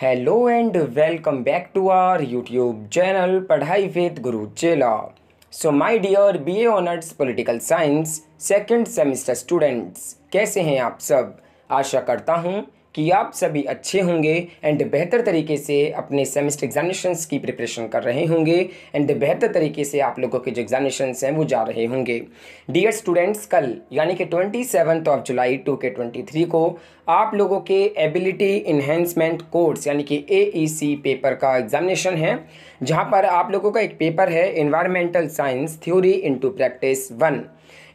hello and welcome back to our YouTube channel पढ़ाई with गुरु चेला so my dear BA honours political science second semester students कैसे हैं आप सब आशा करता हूँ कि आप सभी अच्छे होंगे एंड बेहतर तरीके से अपने सेमेस्टर एग्जामिनेशंस की प्रिपरेशन कर रहे होंगे एंड बेहतर तरीके से आप लोगों के जो एग्जामिनेशंस हैं वो जा रहे होंगे डियर स्टूडेंट्स कल यानी कि ट्वेंटी सेवन्थ ऑफ जुलाई टू के ट्वेंटी थ्री को आप लोगों के एबिलिटी इन्हेंसमेंट कोर्स यानी कि ए पेपर e का एग्जामिनेशन है जहाँ पर आप लोगों का एक पेपर है environmental science theory two practice one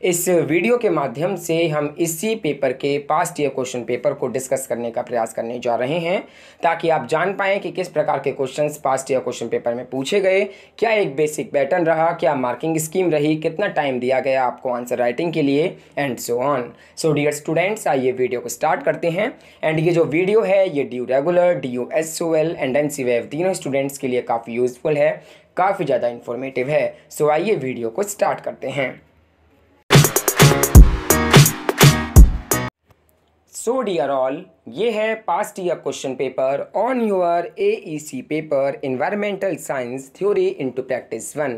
इस वीडियो के माध्यम से हम इसी पेपर के पास्ट ईयर क्वेश्चन पेपर को डिस्कस करने का प्रयास करने जा रहे हैं ताकि आप जान पाएँ कि किस प्रकार के question past year question paper में पूछे गए क्या एक बेसिक पैटर्न रहा क्या मार्किंग स्कीम रही कितना टाइम दिया गया आपको आंसर राइटिंग के लिए and so on so dear students आइए वीडियो को स्टार्ट करते हैं एंड ये जो वीडियो है ये D regular D U S O L and N C web तीनों स्टूडेंट्स के लिए काफ़ी यूजफुल है काफ़ी ज़्यादा इन्फॉर्मेटिव है सो so, आइए वीडियो को स्टार्ट करते हैं सो डियर ऑल ये है past year question paper on your A E C paper environmental science theory two practice one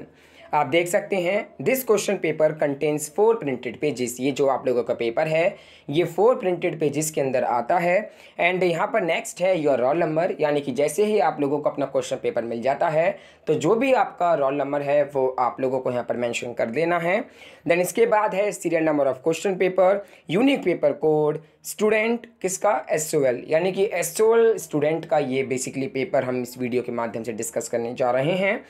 आप देख सकते हैं this question paper contains four printed pages ये जो आप लोगों का पेपर है ये फोर प्रिंटेड पेजेस के अंदर आता है एंड यहाँ पर नेक्स्ट है योर रोल नंबर यानी कि जैसे ही आप लोगों को अपना क्वेश्चन पेपर मिल जाता है तो जो भी आपका रोल नंबर है वो आप लोगों को यहाँ पर मैंशन कर देना है देन इसके बाद है serial number of question paper unique paper code student किसका एस यानी कि एस स्टूडेंट का ये बेसिकली पेपर हम इस वीडियो के माध्यम से डिस्कस करने जा रहे हैं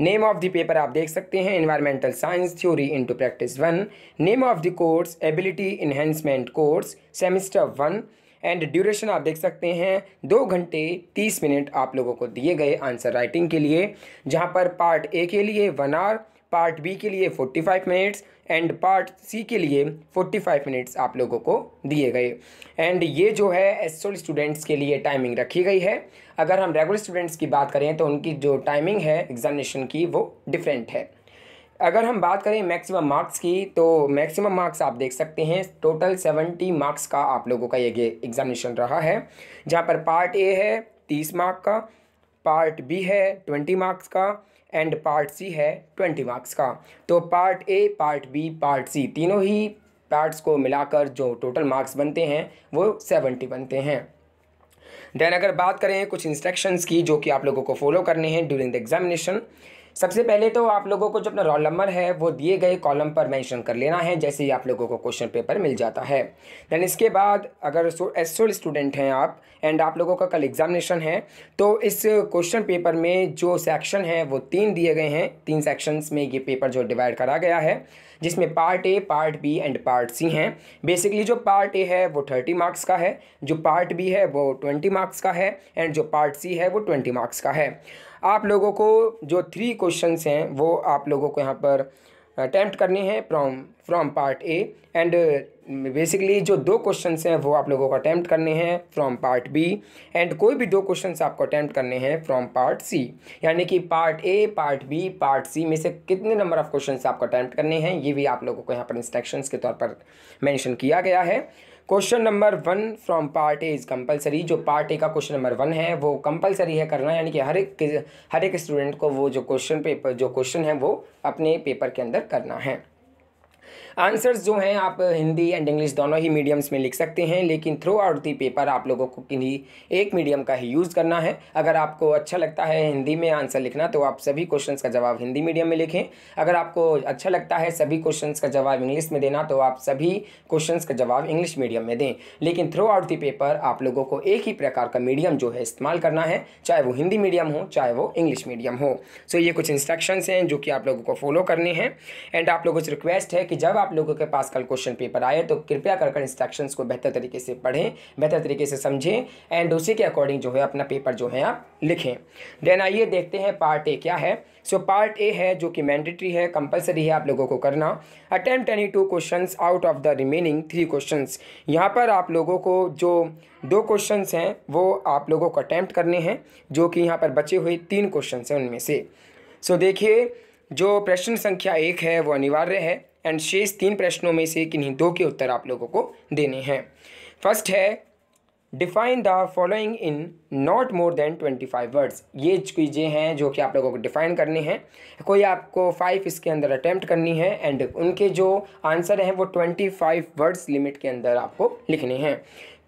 नेम ऑफ द पेपर आप देख सकते हैं environmental science theory into practice one name of the course ability enhancement course semester one and duration आप देख सकते हैं दो घंटे तीस मिनट आप लोगों को दिए गए आंसर राइटिंग के लिए जहाँ पर पार्ट ए के लिए वन आवर पार्ट बी के लिए 45 मिनट्स एंड पार्ट सी के लिए 45 मिनट्स आप लोगों को दिए गए एंड ये जो है एस स्टूडेंट्स के लिए टाइमिंग रखी गई है अगर हम रेगुलर स्टूडेंट्स की बात करें तो उनकी जो टाइमिंग है एग्जामिनेशन की वो डिफरेंट है अगर हम बात करें मैक्सिमम मार्क्स की तो मैक्सिमम मार्क्स आप देख सकते हैं टोटल सेवेंटी मार्क्स का आप लोगों का ये एग्जामिनेशन रहा है जहाँ पर पार्ट ए है तीस मार्क का पार्ट बी है ट्वेंटी मार्क्स का एंड पार्ट सी है ट्वेंटी मार्क्स का तो part A part B part C तीनों ही पार्ट्स को मिलाकर जो टोटल मार्क्स बनते हैं वो सेवेंटी बनते हैं देन अगर बात करें कुछ इंस्ट्रक्शंस की जो कि आप लोगों को फॉलो करने हैं ड्यूरिंग द एग्जामिनेशन सबसे पहले तो आप लोगों को जो अपना रोल नंबर है वो दिए गए कॉलम पर मैंशन कर लेना है जैसे ही आप लोगों को क्वेश्चन पेपर मिल जाता है दैन इसके बाद अगर एस स्टूडेंट हैं आप एंड आप लोगों का कल एग्जामिनेशन है तो इस क्वेश्चन पेपर में जो सेक्शन है वो तीन दिए गए हैं तीन सेक्शंस में ये पेपर जो डिवाइड करा गया है जिसमें part A part B and part C हैं बेसिकली जो पार्ट ए है वो थर्टी मार्क्स का है जो पार्ट बी है वो ट्वेंटी मार्क्स का है एंड जो पार्ट सी है वो ट्वेंटी मार्क्स का है आप लोगों को जो थ्री क्वेश्चंस हैं वो आप लोगों को यहाँ पर अटैम्प्ट करने हैं from from part A and basically जो दो क्वेश्चन हैं वो आप लोगों को अटैम्प्ट करने हैं फ्रॉम पार्ट बी एंड कोई भी दो क्वेश्चन आपको अटैम्प्ट करने हैं फ्रॉम पार्ट सी यानी कि part A part B part C में से कितने नंबर ऑफ क्वेश्चन आपको अटैम्प्ट करने हैं ये भी आप लोगों को यहाँ पर इंस्ट्रक्शन के तौर पर मैंशन किया गया है question number one from part A is compulsory जो पार्ट ए का क्वेश्चन नंबर वन है वो कंपलसरी है करना यानी कि हर एक हर एक स्टूडेंट को वो जो क्वेश्चन पेपर जो क्वेश्चन है वो अपने पेपर के अंदर करना है आंसर्स जो हैं आप हिंदी एंड इंग्लिश दोनों ही मीडियम्स में लिख सकते हैं लेकिन थ्रू आउट दी पेपर आप लोगों को किन्हीं एक मीडियम का ही यूज़ करना है अगर आपको अच्छा लगता है हिंदी में आंसर लिखना तो आप सभी क्वेश्चन का जवाब हिंदी मीडियम में लिखें अगर आपको अच्छा लगता है सभी क्वेश्चन का जवाब इंग्लिश में देना तो आप सभी क्वेश्चन का जवाब इंग्लिश मीडियम में दें लेकिन थ्रू आउट दी पेपर आप लोगों को एक ही प्रकार का मीडियम जो है इस्तेमाल करना है चाहे वो हिंदी मीडियम हो चाहे वो इंग्लिश मीडियम हो सो so, ये कुछ इंस्ट्रक्शंस हैं जो कि आप लोगों को फॉलो करने हैं एंड आप लोगों से रिक्वेस्ट है कि जब आप आप लोगों के पास कल क्वेश्चन पेपर आए तो कृपया कर कर इंस्ट्रक्शंस को बेहतर तरीके से पढ़ें बेहतर तरीके से समझें एंड उसी के अकॉर्डिंग जो है अपना पेपर जो है आप लिखें देन आइए देखते हैं पार्ट ए क्या है सो पार्ट ए है जो कि मैंडेटरी है कंपलसरी है आप लोगों को करना attempt any two question out of the remaining three question यहाँ पर आप लोगों को जो दो क्वेश्चन हैं वो आप लोगों को अटैम्प्ट करने हैं जो कि यहाँ पर बचे हुए तीन क्वेश्चन हैं उनमें से सो so, देखिए जो प्रश्न संख्या एक है वो अनिवार्य है एंड शेष तीन प्रश्नों में से किन्हीं दो के उत्तर आप लोगों को देने हैं फर्स्ट है define the following in not more than twenty five words ये चीज़ें हैं जो कि आप लोगों को डिफाइन करनी है कोई आपको फाइव इसके अंदर अटैम्प्ट करनी है एंड उनके जो आंसर हैं वो ट्वेंटी फाइव वर्ड्स लिमिट के अंदर आपको लिखने हैं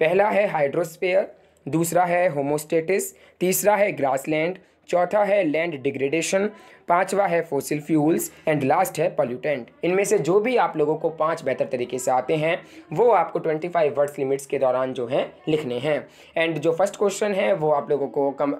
पहला है हाइड्रोस्पेयर दूसरा है होमोस्टेटिस तीसरा है ग्रासलैंड चौथा है लैंड डिग्रेडेशन पांचवा है फोसिल फ्यूल्स एंड लास्ट है पॉल्यूटेंट इनमें से जो भी आप लोगों को पांच बेहतर तरीके से आते हैं वो आपको 25 वर्ड्स लिमिट्स के दौरान जो हैं लिखने हैं एंड जो फर्स्ट क्वेश्चन है वो आप लोगों को कम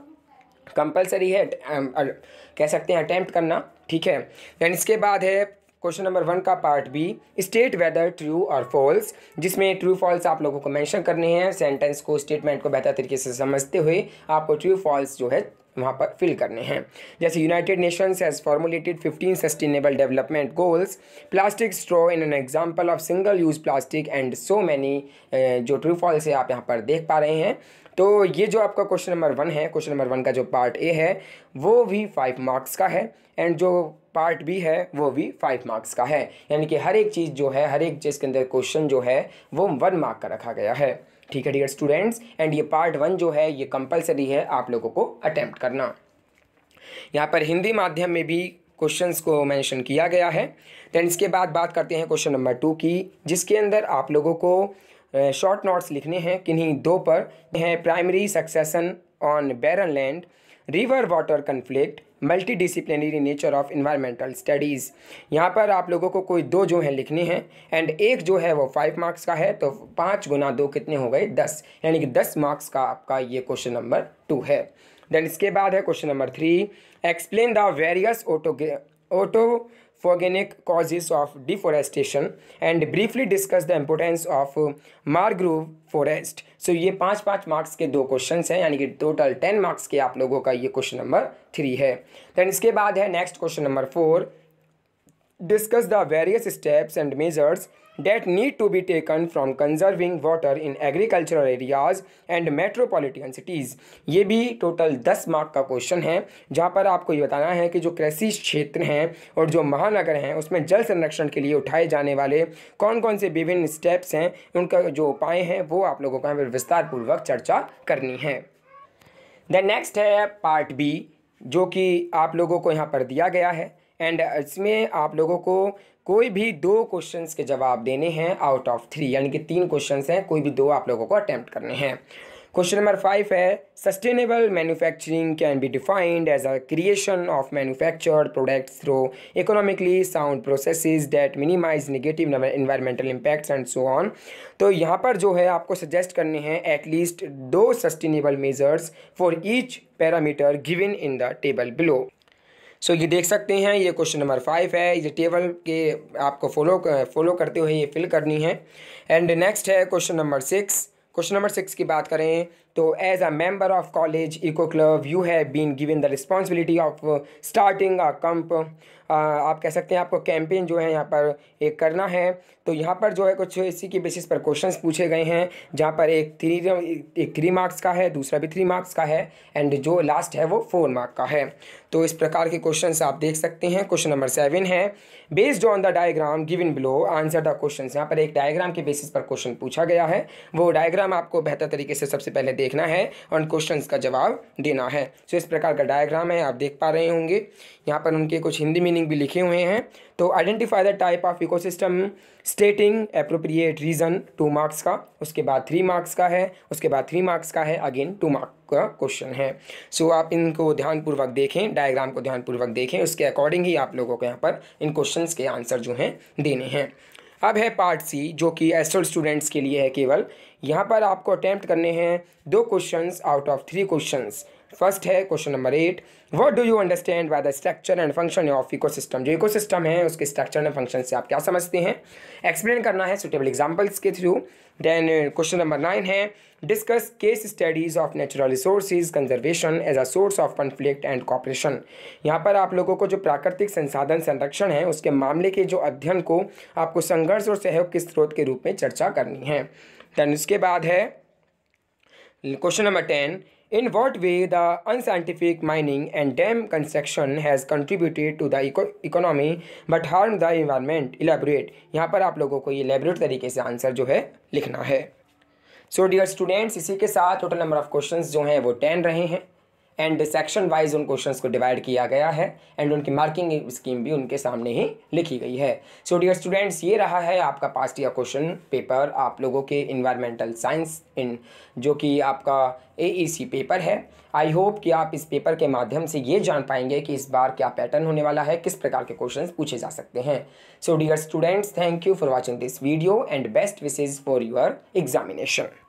कंपलसरी है कह सकते हैं अटैम्प्ट करना ठीक है एंड इसके बाद है क्वेश्चन नंबर वन का part B state whether true और फॉल्स जिसमें ट्रू फॉल्स आप लोगों को मेंशन करने हैं सेंटेंस को स्टेटमेंट को बेहतर तरीके से समझते हुए आपको ट्रू फॉल्स जो है वहाँ पर फिल करने हैं जैसे United Nations has formulated 15 sustainable development goals plastic straw in an example of single use plastic and so many जो ट्रू फॉल्स है आप यहाँ पर देख पा रहे हैं तो ये जो आपका क्वेश्चन नंबर वन है क्वेश्चन नंबर वन का जो पार्ट ए है वो भी फाइव मार्क्स का है एंड जो पार्ट बी है वो भी फाइव मार्क्स का है यानी कि हर एक चीज़ जो है हर एक चीज़ के अंदर क्वेश्चन जो है वो वन मार्क का रखा गया है ठीक है डियर स्टूडेंट्स एंड ये पार्ट वन जो है ये कंपलसरी है आप लोगों को अटैम्प्ट करना यहाँ पर हिंदी माध्यम में भी क्वेश्चंस को मेंशन किया गया है दैन इसके बाद बात करते हैं क्वेश्चन नंबर टू की जिसके अंदर आप लोगों को शॉर्ट नोट्स लिखने हैं किन्हीं दो पर हैं primary succession on barren land river water conflict multidisciplinary nature of environmental studies यहाँ पर आप लोगों को कोई दो जो हैं लिखने हैं एंड एक जो है वो फाइव मार्क्स का है तो पाँच गुना दो कितने हो गए दस यानी कि दस मार्क्स का आपका ये क्वेश्चन नंबर टू है देन इसके बाद है question number three explain the various auto auto phogenic causes of deforestation and briefly discuss the importance of mangrove forest so ये पाँच पाँच मार्क्स के दो क्वेश्चन हैं यानी कि टोटल टेन मार्क्स के आप लोगों का ये क्वेश्चन नंबर थ्री है देन इसके बाद है next question number four discuss the various steps and measures that need to be taken from conserving water in agricultural areas and metropolitan cities ये भी टोटल दस मार्क का क्वेश्चन है जहाँ पर आपको ये बताना है कि जो कृषि क्षेत्र हैं और जो महानगर हैं उसमें जल संरक्षण के लिए उठाए जाने वाले कौन कौन से विभिन्न स्टेप्स हैं उनका जो उपाय हैं वो आप लोगों को यहाँ पर विस्तारपूर्वक चर्चा करनी है द नेक्स्ट है पार्ट बी जो कि आप लोगों को यहाँ पर दिया गया है एंड uh, इसमें आप लोगों को कोई भी दो क्वेश्चंस के जवाब देने हैं आउट ऑफ थ्री यानी कि तीन क्वेश्चंस हैं कोई भी दो आप लोगों को अटैम्प्ट करने हैं क्वेश्चन नंबर फाइव है sustainable manufacturing can be defined as a creation of manufactured products through economically sound processes that minimize negative environmental impacts and so on तो यहाँ पर जो है आपको सजेस्ट करने हैं एटलीस्ट दो sustainable measures for each parameter given in the table below so ये देख सकते हैं ये क्वेश्चन नंबर फाइव है ये टेबल के आपको फॉलो फॉलो करते हुए ये फिल करनी है एंड नेक्स्ट है question number six question number six की बात करें तो as a member of college eco club you have been given the responsibility of starting a कंप आप कह सकते हैं आपको कैंपेन जो है यहाँ पर एक करना है तो यहाँ पर जो है कुछ इसी के बेसिस पर क्वेश्चंस पूछे गए हैं जहाँ पर एक थ्री एक थ्री मार्क्स का है दूसरा भी थ्री मार्क्स का है एंड जो लास्ट है वो फोर मार्क का है तो इस प्रकार के क्वेश्चन आप देख सकते हैं क्वेश्चन नंबर सेवन है based on the diagram given below answer the question यहाँ पर एक डायग्राम के बेसिस पर क्वेश्चन पूछा गया है वो डायग्राम डायग्राम आपको बेहतर तरीके से सबसे पहले देखना है और क्वेश्चंस का जवाब देना है सो इस प्रकार का डायग्राम है आप देख पा रहे होंगे यहाँ पर उनके कुछ हिंदी मीनिंग भी लिखे हुए हैं तो identify the type of ecosystem stating appropriate reason two marks का उसके बाद थ्री मार्क्स का है उसके बाद थ्री मार्क्स का है अगेन टू मार्क्स का क्वेश्चन है सो so, आप इनको ध्यानपूर्वक देखें डायग्राम को ध्यानपूर्वक देखें उसके अकॉर्डिंग ही आप लोगों को यहाँ पर इन क्वेश्चन के आंसर जो हैं देने हैं अब है पार्ट सी जो कि एस्ट्रल स्टूडेंट्स के लिए है केवल यहाँ पर आपको अटैम्प्ट करने हैं दो question out of three question first है question number eight what do you understand by the structure and function of ecosystem जो इकोसिस्टम है उसके स्ट्रक्चर एंड फंक्शन से आप क्या समझते हैं एक्सप्लेन करना है सुटेबल एग्जाम्पल्स के through then question number nine है discuss case studies of natural resource conservation as a source of conflict and cooperation यहाँ पर आप लोगों को जो प्राकृतिक संसाधन संरक्षण है उसके मामले के जो अध्ययन को आपको संघर्ष और सहयोग के स्रोत के रूप में चर्चा करनी है देन उसके बाद है question number ten in what way the unscientific mining and dam construction has contributed to the economy but harm the environment elaborate यहाँ पर आप लोगों को ये इलेबोरेट तरीके से आंसर जो है लिखना है सो डियर स्टूडेंट्स इसी के साथ टोटल नंबर ऑफ क्वेश्चन जो हैं वो टेन रहे हैं एंड सेक्शन वाइज उन क्वेश्चंस को डिवाइड किया गया है एंड उनकी मार्किंग स्कीम भी उनके सामने ही लिखी गई है सो डियर स्टूडेंट्स ये रहा है आपका पास्ट ईयर क्वेश्चन पेपर आप लोगों के इन्वायरमेंटल साइंस इन जो कि आपका ए पेपर e है आई होप कि आप इस पेपर के माध्यम से ये जान पाएंगे कि इस बार क्या पैटर्न होने वाला है किस प्रकार के क्वेश्चन पूछे जा सकते हैं so dear students thank you for watching this video and best wishes for your examination